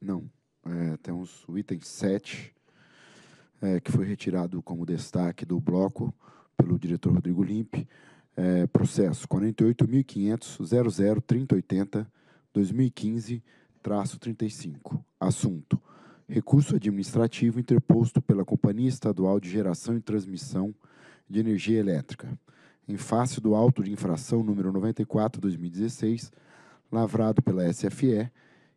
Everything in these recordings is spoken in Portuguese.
Não. É, temos o item 7, é, que foi retirado como destaque do bloco pelo diretor Rodrigo Limpe. É, processo 48.500.003080-2015-35. Assunto: Recurso administrativo interposto pela Companhia Estadual de Geração e Transmissão de Energia Elétrica, em face do auto de infração número 94-2016, lavrado pela SFE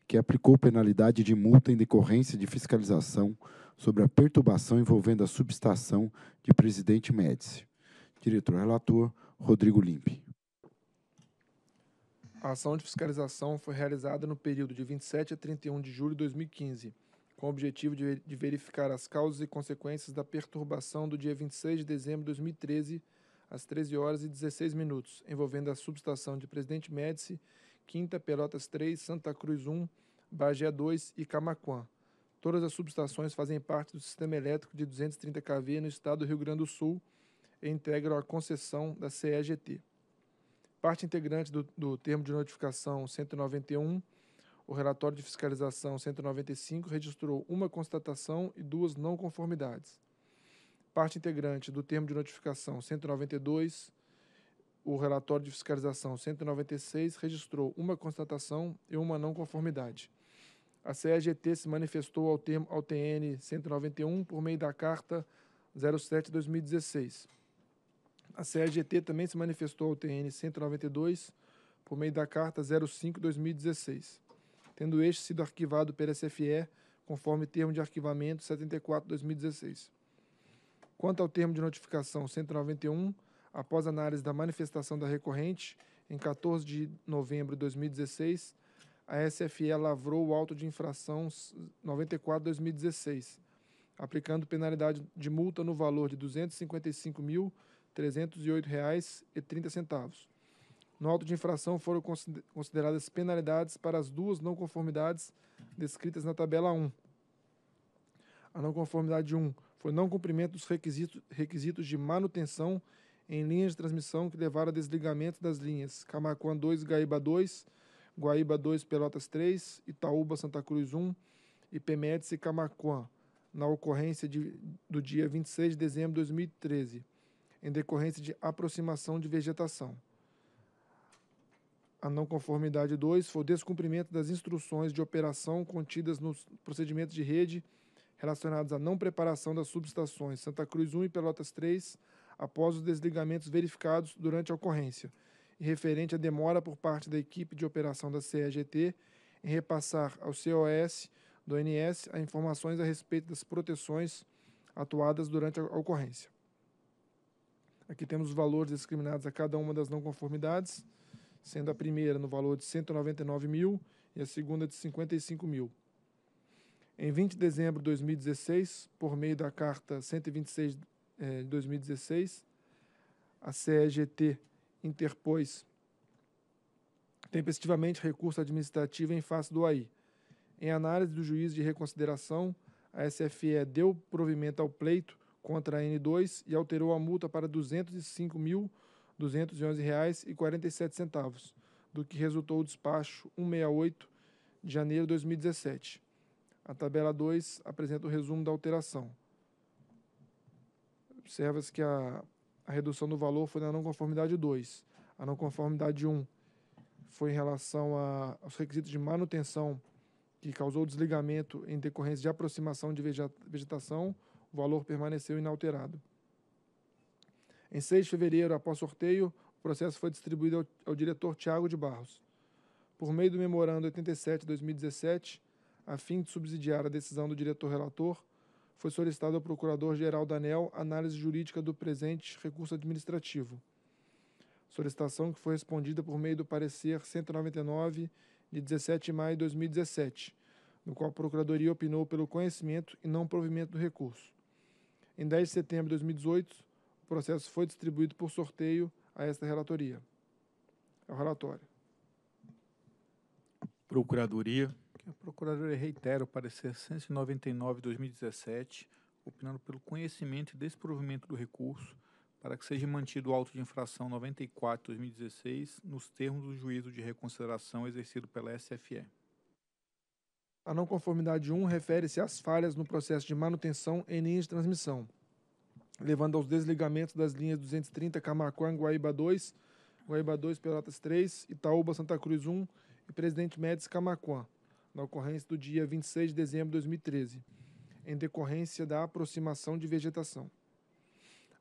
que aplicou penalidade de multa em decorrência de fiscalização sobre a perturbação envolvendo a subestação de Presidente Médici. Diretor-relator, Rodrigo Limpe. A ação de fiscalização foi realizada no período de 27 a 31 de julho de 2015, com o objetivo de verificar as causas e consequências da perturbação do dia 26 de dezembro de 2013, às 13 horas e 16 minutos, envolvendo a subestação de Presidente Médici Quinta, Pelotas 3, Santa Cruz 1, Bagé 2 e Camacuan. Todas as subestações fazem parte do sistema elétrico de 230 kV no estado do Rio Grande do Sul e integram a concessão da CEGT. Parte integrante do, do termo de notificação 191, o relatório de fiscalização 195 registrou uma constatação e duas não conformidades. Parte integrante do termo de notificação 192, o relatório de fiscalização 196 registrou uma constatação e uma não conformidade. A CEGT se manifestou ao, termo, ao TN 191 por meio da Carta 07-2016. A CEGT também se manifestou ao TN 192 por meio da Carta 05-2016, tendo este sido arquivado pela SFE conforme termo de arquivamento 74-2016. Quanto ao termo de notificação 191, após análise da manifestação da recorrente, em 14 de novembro de 2016, a SFE lavrou o auto de infração 94-2016, aplicando penalidade de multa no valor de R$ 255.308,30. No auto de infração foram consideradas penalidades para as duas não conformidades descritas na tabela 1. A não conformidade 1 foi não cumprimento dos requisitos, requisitos de manutenção e em linhas de transmissão que levaram a desligamento das linhas Camacuã 2, Gaíba 2, Guaíba 2, Pelotas 3, Itaúba, Santa Cruz 1, IPMEDS e Camacuã, na ocorrência de, do dia 26 de dezembro de 2013, em decorrência de aproximação de vegetação. A não conformidade 2 foi o descumprimento das instruções de operação contidas nos procedimentos de rede relacionados à não preparação das subestações Santa Cruz 1 e Pelotas 3, após os desligamentos verificados durante a ocorrência, e referente à demora por parte da equipe de operação da CEGT em repassar ao COS do NS as informações a respeito das proteções atuadas durante a ocorrência. Aqui temos os valores discriminados a cada uma das não conformidades, sendo a primeira no valor de 199 mil e a segunda de 55 mil. Em 20 de dezembro de 2016, por meio da Carta 126 eh, em 2016, a CEGT interpôs tempestivamente recurso administrativo em face do AI. Em análise do juízo de reconsideração, a SFE deu provimento ao pleito contra a N2 e alterou a multa para R$ 205.211,47, do que resultou o despacho 168 de janeiro de 2017. A tabela 2 apresenta o resumo da alteração observa-se que a, a, redução do valor foi na não conformidade 2. A não conformidade 1 um foi em relação a, aos requisitos de manutenção que causou desligamento em decorrência de aproximação de vegetação, o valor permaneceu inalterado. Em 6 de fevereiro, após sorteio, o processo foi distribuído ao, ao diretor Tiago de Barros. Por meio do memorando 87-2017, a fim de subsidiar a decisão do diretor relator, foi solicitado ao Procurador-Geral da ANEL análise jurídica do presente recurso administrativo. Solicitação que foi respondida por meio do parecer 199 de 17 de maio de 2017, no qual a Procuradoria opinou pelo conhecimento e não provimento do recurso. Em 10 de setembro de 2018, o processo foi distribuído por sorteio a esta relatoria. É o relatório. Procuradoria a procuradora reitera o parecer 199-2017, opinando pelo conhecimento e desprovimento do recurso para que seja mantido o auto de infração 94-2016 nos termos do juízo de reconsideração exercido pela SFE. A não conformidade 1 refere-se às falhas no processo de manutenção em linhas de transmissão, levando aos desligamentos das linhas 230 Camacuã, Guaíba 2, Guaíba 2, Pelotas 3, Itaúba, Santa Cruz 1 e Presidente Médici Camacuã na ocorrência do dia 26 de dezembro de 2013, em decorrência da aproximação de vegetação.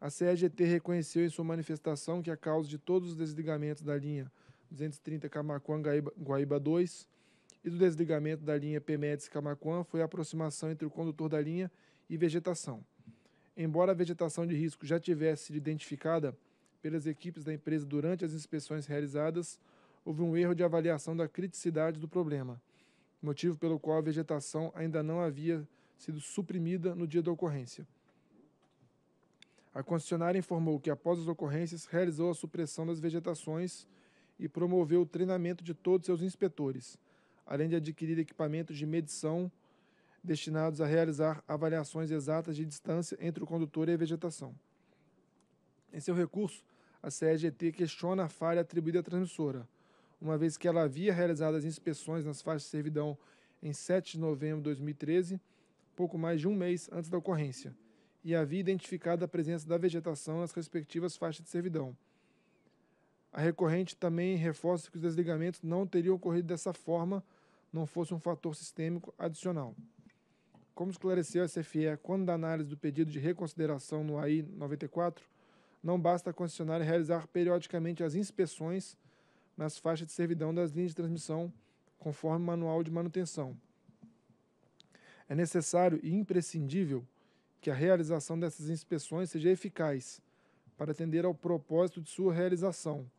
A CEGT reconheceu em sua manifestação que a causa de todos os desligamentos da linha 230 Camacuã-Guaíba 2 e do desligamento da linha Pemedes-Camacuã foi a aproximação entre o condutor da linha e vegetação. Embora a vegetação de risco já tivesse sido identificada pelas equipes da empresa durante as inspeções realizadas, houve um erro de avaliação da criticidade do problema motivo pelo qual a vegetação ainda não havia sido suprimida no dia da ocorrência. A concessionária informou que, após as ocorrências, realizou a supressão das vegetações e promoveu o treinamento de todos seus inspetores, além de adquirir equipamentos de medição destinados a realizar avaliações exatas de distância entre o condutor e a vegetação. Em seu recurso, a CEGT questiona a falha atribuída à transmissora, uma vez que ela havia realizado as inspeções nas faixas de servidão em 7 de novembro de 2013, pouco mais de um mês antes da ocorrência, e havia identificado a presença da vegetação nas respectivas faixas de servidão. A recorrente também reforça que os desligamentos não teriam ocorrido dessa forma, não fosse um fator sistêmico adicional. Como esclareceu a SFE, quando da análise do pedido de reconsideração no AI 94, não basta a concessionária realizar periodicamente as inspeções nas faixas de servidão das linhas de transmissão, conforme o manual de manutenção. É necessário e imprescindível que a realização dessas inspeções seja eficaz para atender ao propósito de sua realização,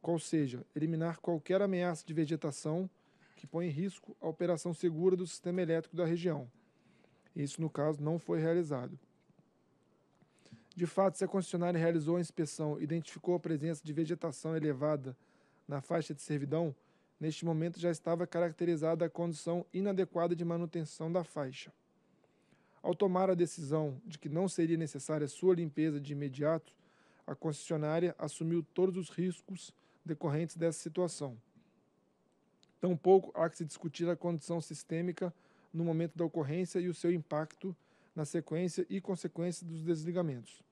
qual seja, eliminar qualquer ameaça de vegetação que põe em risco a operação segura do sistema elétrico da região. Isso, no caso, não foi realizado. De fato, se a concessionária realizou a inspeção e identificou a presença de vegetação elevada na faixa de servidão, neste momento já estava caracterizada a condição inadequada de manutenção da faixa. Ao tomar a decisão de que não seria necessária sua limpeza de imediato, a concessionária assumiu todos os riscos decorrentes dessa situação. Tampouco há que se discutir a condição sistêmica no momento da ocorrência e o seu impacto na sequência e consequência dos desligamentos.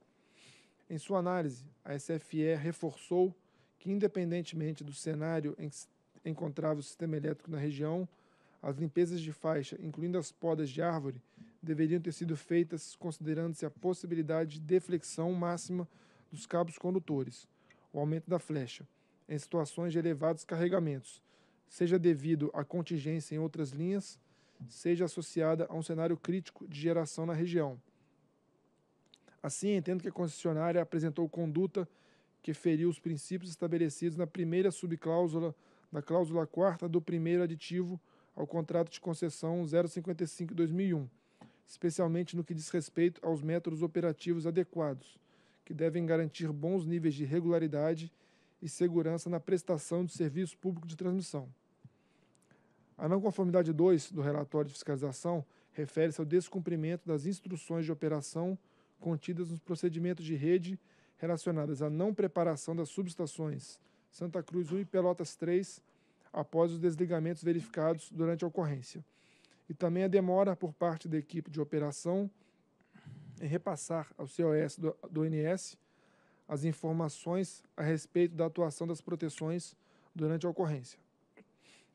Em sua análise, a SFE reforçou que, independentemente do cenário em que se encontrava o sistema elétrico na região, as limpezas de faixa, incluindo as podas de árvore, deveriam ter sido feitas considerando-se a possibilidade de deflexão máxima dos cabos condutores, o aumento da flecha, em situações de elevados carregamentos, seja devido à contingência em outras linhas, seja associada a um cenário crítico de geração na região. Assim, entendo que a concessionária apresentou conduta que feriu os princípios estabelecidos na primeira subcláusula, na cláusula quarta do primeiro aditivo ao contrato de concessão 055-2001, especialmente no que diz respeito aos métodos operativos adequados, que devem garantir bons níveis de regularidade e segurança na prestação de serviço público de transmissão. A não conformidade 2 do relatório de fiscalização refere-se ao descumprimento das instruções de operação contidas nos procedimentos de rede relacionadas à não preparação das subestações Santa Cruz 1 e Pelotas 3 após os desligamentos verificados durante a ocorrência. E também a demora por parte da equipe de operação em repassar ao COS do, do NS as informações a respeito da atuação das proteções durante a ocorrência.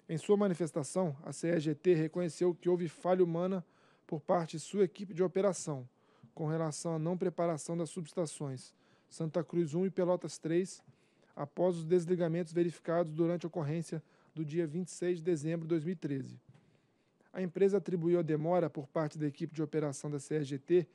Em sua manifestação, a CEGT reconheceu que houve falha humana por parte de sua equipe de operação com relação à não preparação das subestações Santa Cruz 1 e Pelotas 3, após os desligamentos verificados durante a ocorrência do dia 26 de dezembro de 2013. A empresa atribuiu a demora por parte da equipe de operação da CSGT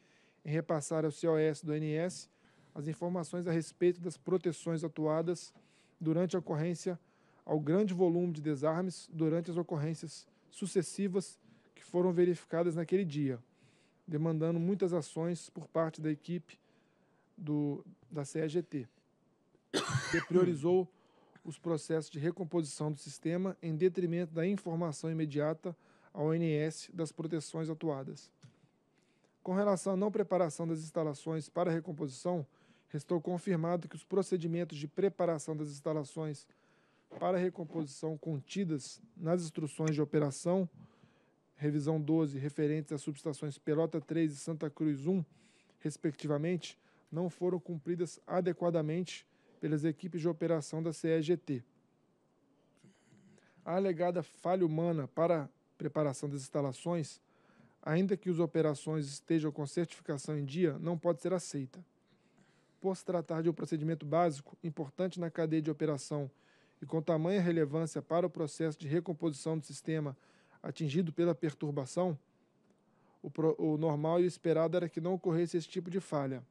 em repassar ao COS do NS as informações a respeito das proteções atuadas durante a ocorrência ao grande volume de desarmes durante as ocorrências sucessivas que foram verificadas naquele dia, demandando muitas ações por parte da equipe do, da CEGT, que priorizou os processos de recomposição do sistema em detrimento da informação imediata ao ONS das proteções atuadas. Com relação à não preparação das instalações para a recomposição, restou confirmado que os procedimentos de preparação das instalações para a recomposição contidas nas instruções de operação, revisão 12, referentes às subestações Pelota 3 e Santa Cruz 1, respectivamente, não foram cumpridas adequadamente pelas equipes de operação da CEGT. A alegada falha humana para a preparação das instalações, ainda que as operações estejam com certificação em dia, não pode ser aceita. Por se tratar de um procedimento básico, importante na cadeia de operação e com tamanha relevância para o processo de recomposição do sistema atingido pela perturbação, o, normal e o esperado era que não ocorresse esse tipo de falha.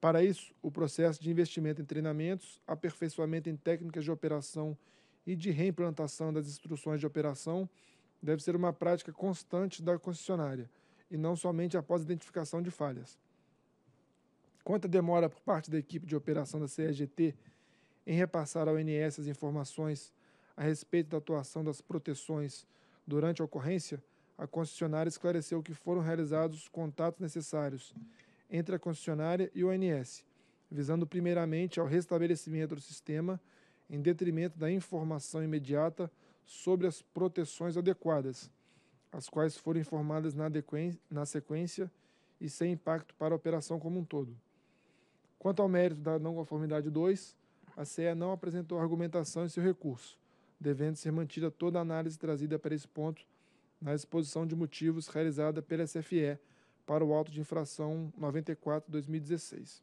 Para isso, o processo de investimento em treinamentos, aperfeiçoamento em técnicas de operação e de reimplantação das instruções de operação deve ser uma prática constante da concessionária e não somente após identificação de falhas. Quanto à demora por parte da equipe de operação da CEGT em repassar ao INS as informações a respeito da atuação das proteções durante a ocorrência, a concessionária esclareceu que foram realizados os contatos necessários entre a concessionária e o ANS, visando primeiramente ao restabelecimento do sistema em detrimento da informação imediata sobre as proteções adequadas, as quais foram informadas na, na sequência e sem impacto para a operação como um todo. Quanto ao mérito da não conformidade 2, a CE não apresentou argumentação em seu recurso, devendo ser mantida toda a análise trazida para esse ponto na exposição de motivos realizada pela SFE para o auto de infração 94-2016.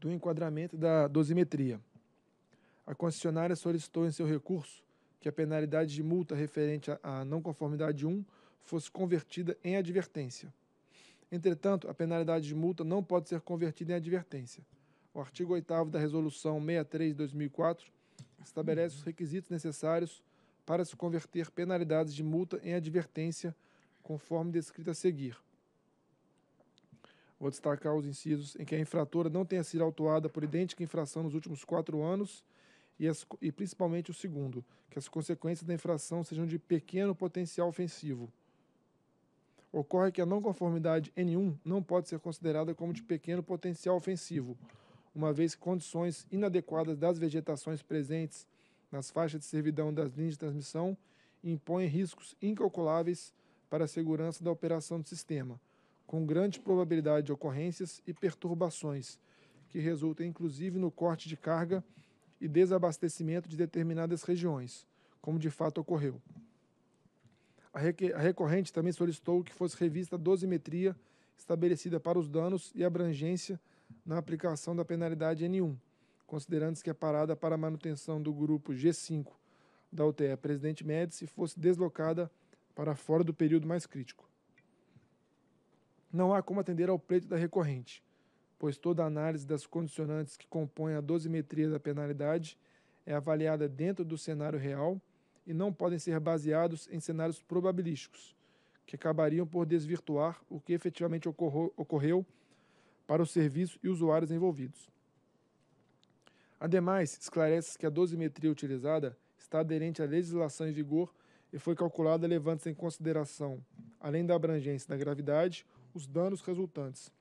Do enquadramento da dosimetria. A concessionária solicitou em seu recurso que a penalidade de multa referente à não conformidade 1 fosse convertida em advertência. Entretanto, a penalidade de multa não pode ser convertida em advertência. O artigo 8 da Resolução 63-2004 estabelece os requisitos necessários para se converter penalidades de multa em advertência, conforme descrito a seguir. Vou destacar os incisos em que a infratora não tenha sido autuada por idêntica infração nos últimos quatro anos e, as, e principalmente o segundo, que as consequências da infração sejam de pequeno potencial ofensivo. Ocorre que a não conformidade N1 não pode ser considerada como de pequeno potencial ofensivo, uma vez que condições inadequadas das vegetações presentes nas faixas de servidão das linhas de transmissão impõe riscos incalculáveis para a segurança da operação do sistema, com grande probabilidade de ocorrências e perturbações, que resultem inclusive no corte de carga e desabastecimento de determinadas regiões, como de fato ocorreu. A recorrente também solicitou que fosse revista a dosimetria estabelecida para os danos e abrangência na aplicação da penalidade N1, considerando-se que a parada para a manutenção do grupo G5 da UTE é Presidente Médici fosse deslocada para fora do período mais crítico. Não há como atender ao pleito da recorrente, pois toda a análise das condicionantes que compõem a dosimetria da penalidade é avaliada dentro do cenário real e não podem ser baseados em cenários probabilísticos, que acabariam por desvirtuar o que efetivamente ocorreu para o serviço e usuários envolvidos. Ademais, esclarece que a dosimetria utilizada está aderente à legislação em vigor e foi calculada levando-se em consideração, além da abrangência da gravidade, os danos resultantes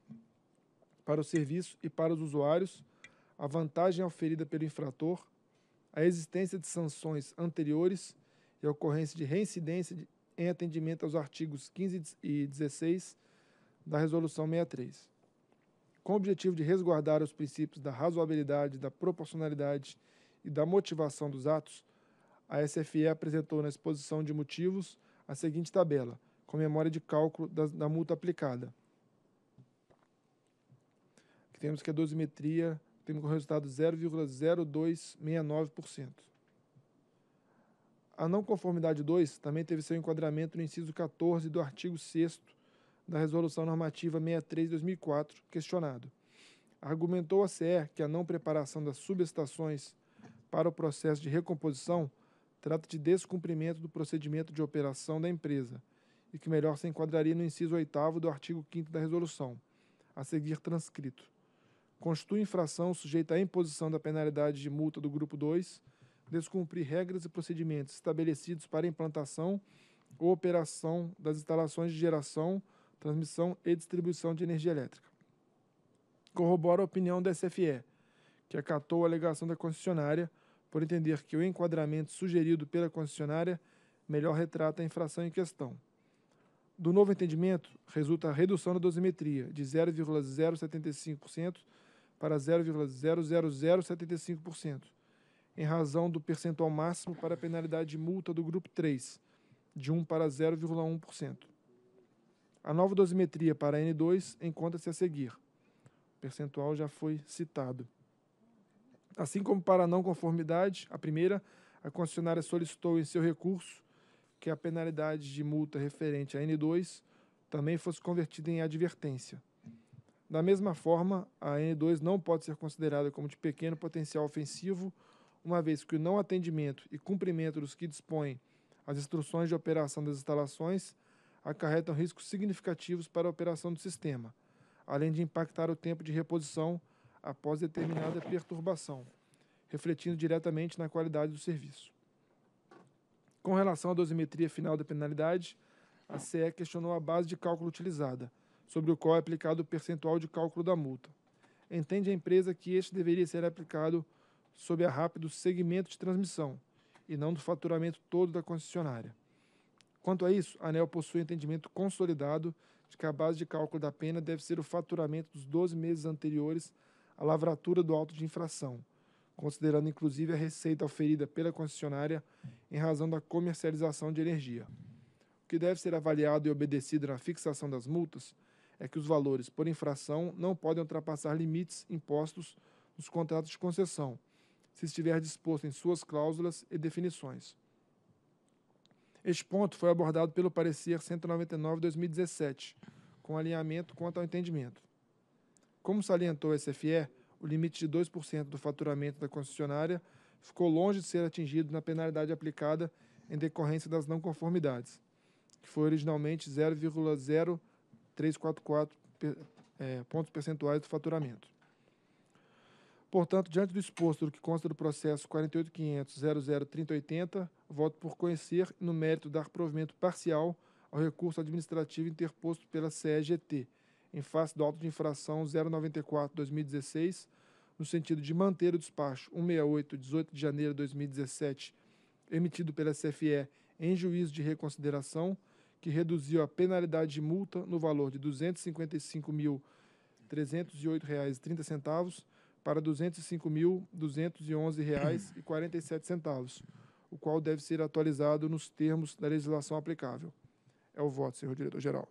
para o serviço e para os usuários, a vantagem oferida pelo infrator, a existência de sanções anteriores e a ocorrência de reincidência em atendimento aos artigos 15 e 16 da Resolução 63 com o objetivo de resguardar os princípios da razoabilidade, da proporcionalidade e da motivação dos atos, a SFE apresentou na exposição de motivos a seguinte tabela, com memória de cálculo da, da multa aplicada. Aqui temos que a é dosimetria tem como resultado 0,0269%. A não conformidade 2 também teve seu enquadramento no inciso 14 do artigo 6 da Resolução Normativa 63-2004, questionado. Argumentou a CE que a não preparação das subestações para o processo de recomposição trata de descumprimento do procedimento de operação da empresa e que melhor se enquadraria no inciso 8 do artigo 5 da Resolução, a seguir transcrito. Constitui infração sujeita à imposição da penalidade de multa do grupo 2 descumprir regras e procedimentos estabelecidos para implantação ou operação das instalações de geração transmissão e distribuição de energia elétrica. Corrobora a opinião da SFE, que acatou a alegação da concessionária por entender que o enquadramento sugerido pela concessionária melhor retrata a infração em questão. Do novo entendimento, resulta a redução da dosimetria de 0,075% para 0,00075%, em razão do percentual máximo para a penalidade de multa do grupo 3, de 1 para 0,1%. A nova dosimetria para N2 encontra-se a seguir. O percentual já foi citado. Assim como para a não conformidade, a primeira, a concessionária solicitou em seu recurso que a penalidade de multa referente a N2 também fosse convertida em advertência. Da mesma forma, a N2 não pode ser considerada como de pequeno potencial ofensivo, uma vez que o não atendimento e cumprimento dos que dispõem as instruções de operação das instalações acarretam riscos significativos para a operação do sistema, além de impactar o tempo de reposição após determinada perturbação, refletindo diretamente na qualidade do serviço. Com relação à dosimetria final da penalidade, a CE questionou a base de cálculo utilizada, sobre o qual é aplicado o percentual de cálculo da multa. Entende a empresa que este deveria ser aplicado sob a rápido segmento de transmissão e não do faturamento todo da concessionária. Quanto a isso, a ANEL possui entendimento consolidado de que a base de cálculo da pena deve ser o faturamento dos 12 meses anteriores à lavratura do auto de infração, considerando inclusive a receita oferida pela concessionária em razão da comercialização de energia. O que deve ser avaliado e obedecido na fixação das multas é que os valores por infração não podem ultrapassar limites impostos nos contratos de concessão, se estiver disposto em suas cláusulas e definições. Este ponto foi abordado pelo parecer 199/2017, com alinhamento quanto ao entendimento. Como salientou a SFE, o limite de 2% do faturamento da concessionária ficou longe de ser atingido na penalidade aplicada em decorrência das não conformidades, que foi originalmente 0,0344 é, eh, pontos percentuais do faturamento. Portanto, diante do exposto do que consta do processo 48.500.003080, voto por conhecer no mérito dar provimento parcial ao recurso administrativo interposto pela CEGT, em face do auto de infração 094-2016, no sentido de manter o despacho 168, 18 de janeiro de 2017, emitido pela CFE em juízo de reconsideração, que reduziu a penalidade de multa no valor de R$ 255.308,30 para R$ 205.211,47, o qual deve ser atualizado nos termos da legislação aplicável. É o voto, senhor diretor-geral.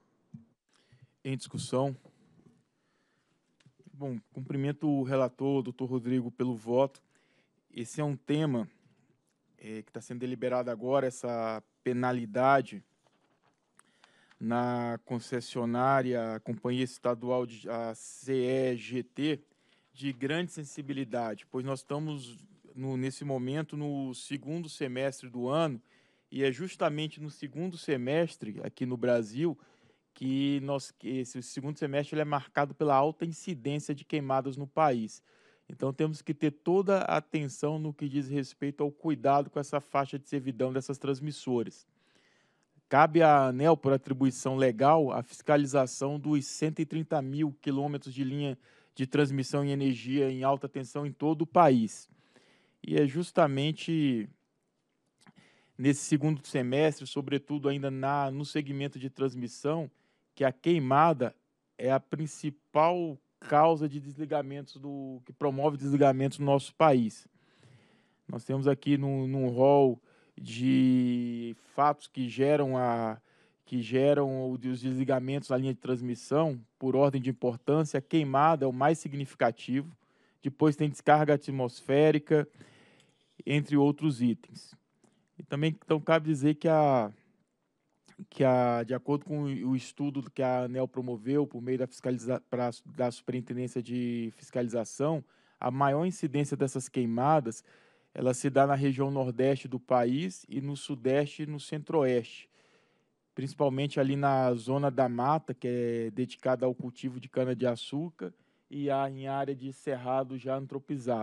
Em discussão. Bom, cumprimento o relator, doutor Rodrigo, pelo voto. Esse é um tema é, que está sendo deliberado agora, essa penalidade na concessionária Companhia Estadual de a CEGT, de grande sensibilidade, pois nós estamos no, nesse momento no segundo semestre do ano e é justamente no segundo semestre aqui no Brasil que nós esse segundo semestre é marcado pela alta incidência de queimadas no país. Então temos que ter toda a atenção no que diz respeito ao cuidado com essa faixa de servidão dessas transmissoras. Cabe à ANEL, por atribuição legal, a fiscalização dos 130 mil quilômetros de linha de transmissão em energia em alta tensão em todo o país. E é justamente nesse segundo semestre, sobretudo ainda na, no segmento de transmissão, que a queimada é a principal causa de desligamentos do que promove desligamentos no nosso país. Nós temos aqui num, num rol de fatos que geram a que geram os desligamentos na linha de transmissão, por ordem de importância, a queimada é o mais significativo. Depois tem descarga atmosférica, entre outros itens. E também então, cabe dizer que, a, que a, de acordo com o estudo que a ANEL promoveu por meio da, fiscaliza, pra, da Superintendência de Fiscalização, a maior incidência dessas queimadas ela se dá na região nordeste do país e no sudeste e no centro-oeste principalmente ali na zona da mata, que é dedicada ao cultivo de cana-de-açúcar, e a, em área de cerrado já antropizadas.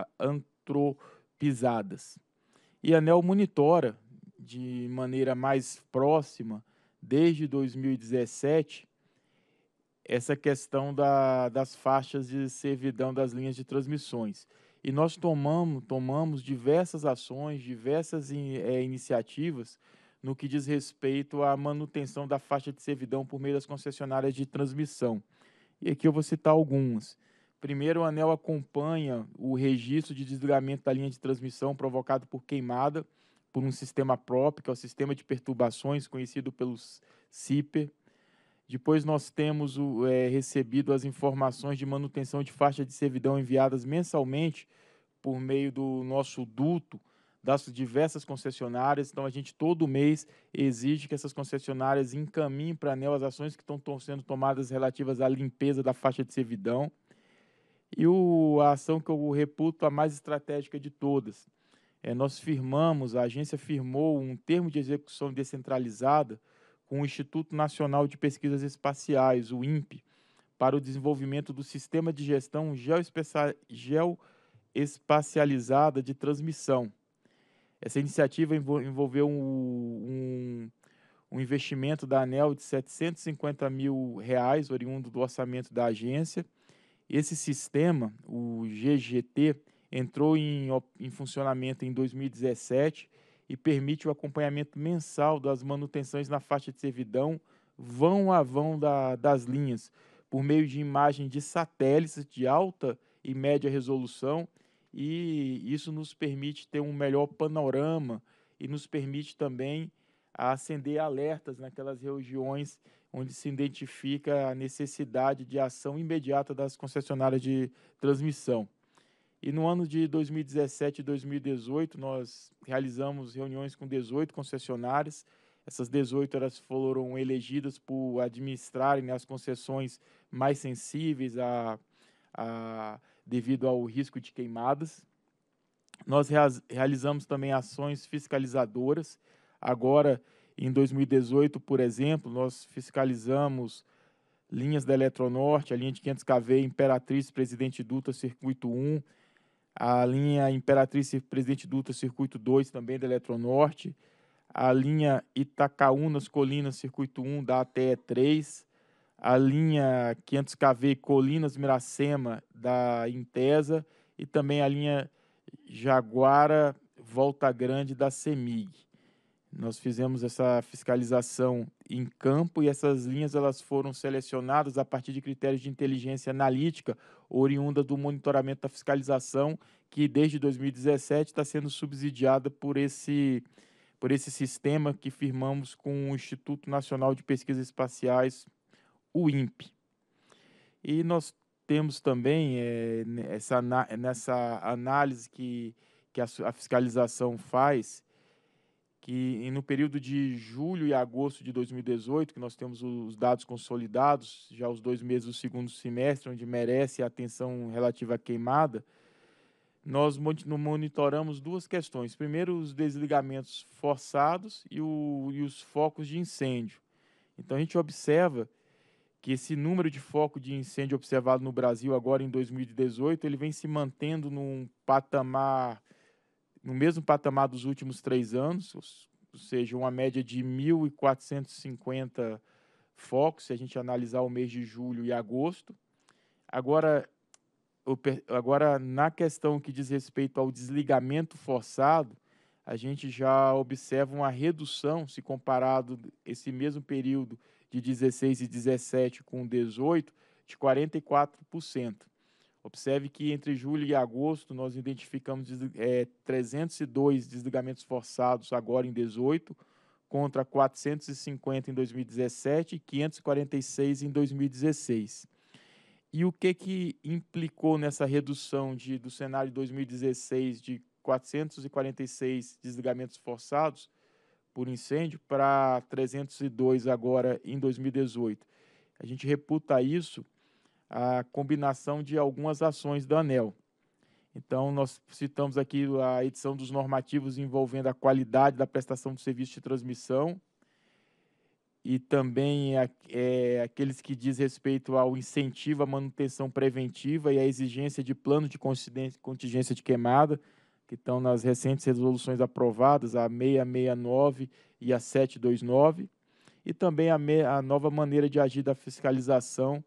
E a NEL monitora de maneira mais próxima, desde 2017, essa questão da, das faixas de servidão das linhas de transmissões. E nós tomamos, tomamos diversas ações, diversas in, é, iniciativas no que diz respeito à manutenção da faixa de servidão por meio das concessionárias de transmissão. E aqui eu vou citar alguns. Primeiro, o anel acompanha o registro de desligamento da linha de transmissão provocado por queimada por um sistema próprio, que é o sistema de perturbações conhecido pelos CIPER. Depois nós temos o, é, recebido as informações de manutenção de faixa de servidão enviadas mensalmente por meio do nosso duto, das diversas concessionárias. Então, a gente todo mês exige que essas concessionárias encaminhem para a ANEL as ações que estão sendo tomadas relativas à limpeza da faixa de servidão. E o, a ação que eu reputo a mais estratégica de todas. É, nós firmamos, a agência firmou um termo de execução descentralizada com o Instituto Nacional de Pesquisas Espaciais, o INPE, para o desenvolvimento do sistema de gestão geoespacializada de transmissão, essa iniciativa envolveu um, um, um investimento da ANEL de 750 mil reais, oriundo do orçamento da agência. Esse sistema, o GGT, entrou em, em funcionamento em 2017 e permite o acompanhamento mensal das manutenções na faixa de servidão, vão a vão da, das linhas, por meio de imagem de satélites de alta e média resolução e isso nos permite ter um melhor panorama e nos permite também acender alertas naquelas regiões onde se identifica a necessidade de ação imediata das concessionárias de transmissão. E no ano de 2017 e 2018, nós realizamos reuniões com 18 concessionárias. Essas 18 elas foram elegidas por administrarem né, as concessões mais sensíveis a, a devido ao risco de queimadas. Nós realizamos também ações fiscalizadoras. Agora, em 2018, por exemplo, nós fiscalizamos linhas da Eletronorte, a linha de 500 kV Imperatriz Presidente Dutra Circuito 1, a linha Imperatriz Presidente Dutra Circuito 2 também da Eletronorte, a linha Itacaúnas Colinas Circuito 1 da ATE 3, a linha 500kV Colinas Miracema da Intesa e também a linha Jaguara Volta Grande da CEMIG. Nós fizemos essa fiscalização em campo e essas linhas elas foram selecionadas a partir de critérios de inteligência analítica oriunda do monitoramento da fiscalização que desde 2017 está sendo subsidiada por esse por esse sistema que firmamos com o Instituto Nacional de Pesquisas Espaciais o INPE. E nós temos também é, essa, nessa análise que, que a, a fiscalização faz, que no período de julho e agosto de 2018, que nós temos os dados consolidados, já os dois meses do segundo semestre, onde merece a atenção relativa à queimada, nós monitoramos duas questões. Primeiro, os desligamentos forçados e, o, e os focos de incêndio. Então, a gente observa que esse número de foco de incêndio observado no Brasil agora em 2018, ele vem se mantendo num patamar, no mesmo patamar dos últimos três anos, ou seja, uma média de 1.450 focos, se a gente analisar o mês de julho e agosto. Agora, agora, na questão que diz respeito ao desligamento forçado, a gente já observa uma redução, se comparado esse mesmo período de 16 e 17 com 18 de 44%. Observe que entre julho e agosto nós identificamos é, 302 desligamentos forçados agora em 18 contra 450 em 2017 e 546 em 2016. E o que que implicou nessa redução de, do cenário de 2016 de 446 desligamentos forçados por incêndio para 302 agora em 2018. A gente reputa isso a combinação de algumas ações da ANEL. Então, nós citamos aqui a edição dos normativos envolvendo a qualidade da prestação do serviço de transmissão e também é, aqueles que diz respeito ao incentivo à manutenção preventiva e à exigência de plano de contingência de queimada que estão nas recentes resoluções aprovadas, a 669 e a 729, e também a, me, a nova maneira de agir da fiscalização,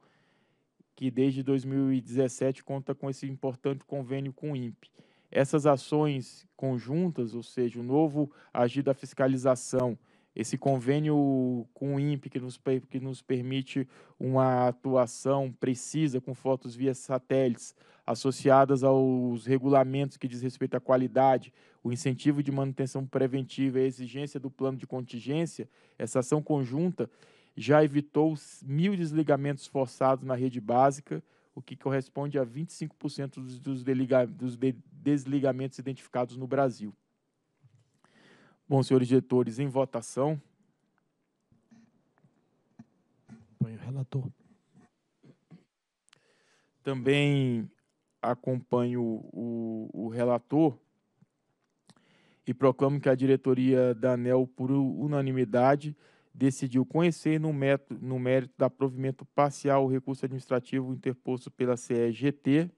que desde 2017 conta com esse importante convênio com o INPE. Essas ações conjuntas, ou seja, o novo agir da fiscalização esse convênio com o INPE que nos, que nos permite uma atuação precisa com fotos via satélites associadas aos regulamentos que diz respeito à qualidade, o incentivo de manutenção preventiva e a exigência do plano de contingência, essa ação conjunta já evitou mil desligamentos forçados na rede básica, o que corresponde a 25% dos, desligamentos identificados no Brasil. Bom, senhores diretores, em votação. Acompanho o relator. Também acompanho o, o relator e proclamo que a diretoria da ANEL, por unanimidade, decidiu conhecer no, mérito, no mérito da provimento parcial o recurso administrativo interposto pela CEGT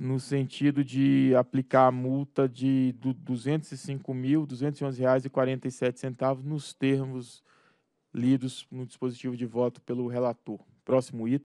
no sentido de aplicar a multa de R$ 205.211,47 nos termos lidos no dispositivo de voto pelo relator. Próximo item.